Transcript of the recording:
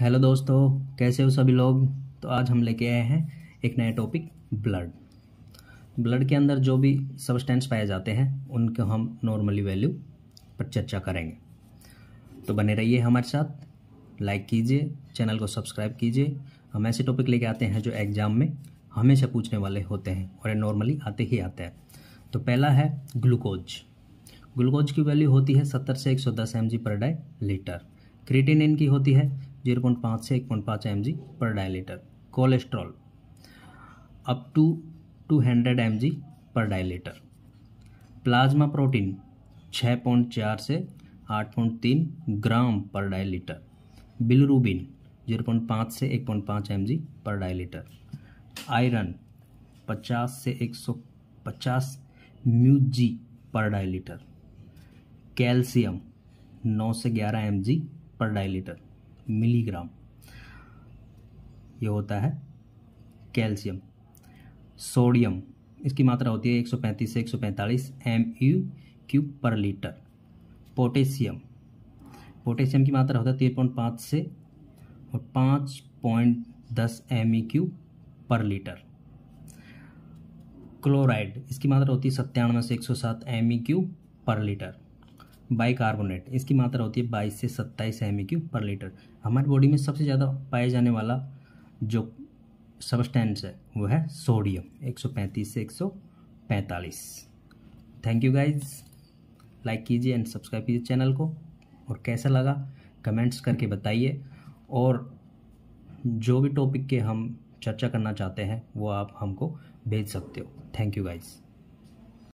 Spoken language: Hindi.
हेलो दोस्तों कैसे हो सभी लोग तो आज हम लेके आए हैं एक नया टॉपिक ब्लड ब्लड के अंदर जो भी सब्सटेंस पाए जाते हैं उनको हम नॉर्मली वैल्यू पर चर्चा करेंगे तो बने रहिए हमारे साथ लाइक कीजिए चैनल को सब्सक्राइब कीजिए हम ऐसे टॉपिक लेके आते हैं जो एग्ज़ाम में हमेशा पूछने वाले होते हैं और नॉर्मली आते ही आते हैं तो पहला है ग्लूकोज ग्लूकोज की वैल्यू होती है सत्तर से एक सौ दस M G per day litre creatine इनकी होती है जीरो पॉइंट पाँच से एक पॉइंट पाँच M G per decilitre cholesterol up to two hundred M G per litre plasma protein छः पॉइंट चार से आठ पॉइंट तीन gram per decilitre bilirubin zero point पाँच से एक पॉइंट पाँच M G per litre iron पचास से एक सौ पचास जी पर लीटर कैल्शियम नौ से ग्यारह एम जी पर डायलीटर मिलीग्राम ये होता है कैल्शियम सोडियम इसकी मात्रा होती है 135 से 145 M cube per litre potassium potassium की मात्रा होता है तीन पॉइंट पाँच से और पाँच पॉइंट दस M E Q per litre chloride इसकी मात्रा होती है सत्तानवे से एक सौ सात M E Q per litre bicarbonate इसकी मात्रा होती है बाईस से 27 एम क्यू पर लीटर हमारे बॉडी में सबसे ज़्यादा पाया जाने वाला जो सबस्टेंस है वो है सोडियम 135 से 145 थैंक यू गाइज लाइक कीजिए एंड सब्सक्राइब कीजिए चैनल को और कैसा लगा कमेंट्स करके बताइए और जो भी टॉपिक के हम चर्चा करना चाहते हैं वो आप हमको भेज सकते हो थैंक यू गाइज़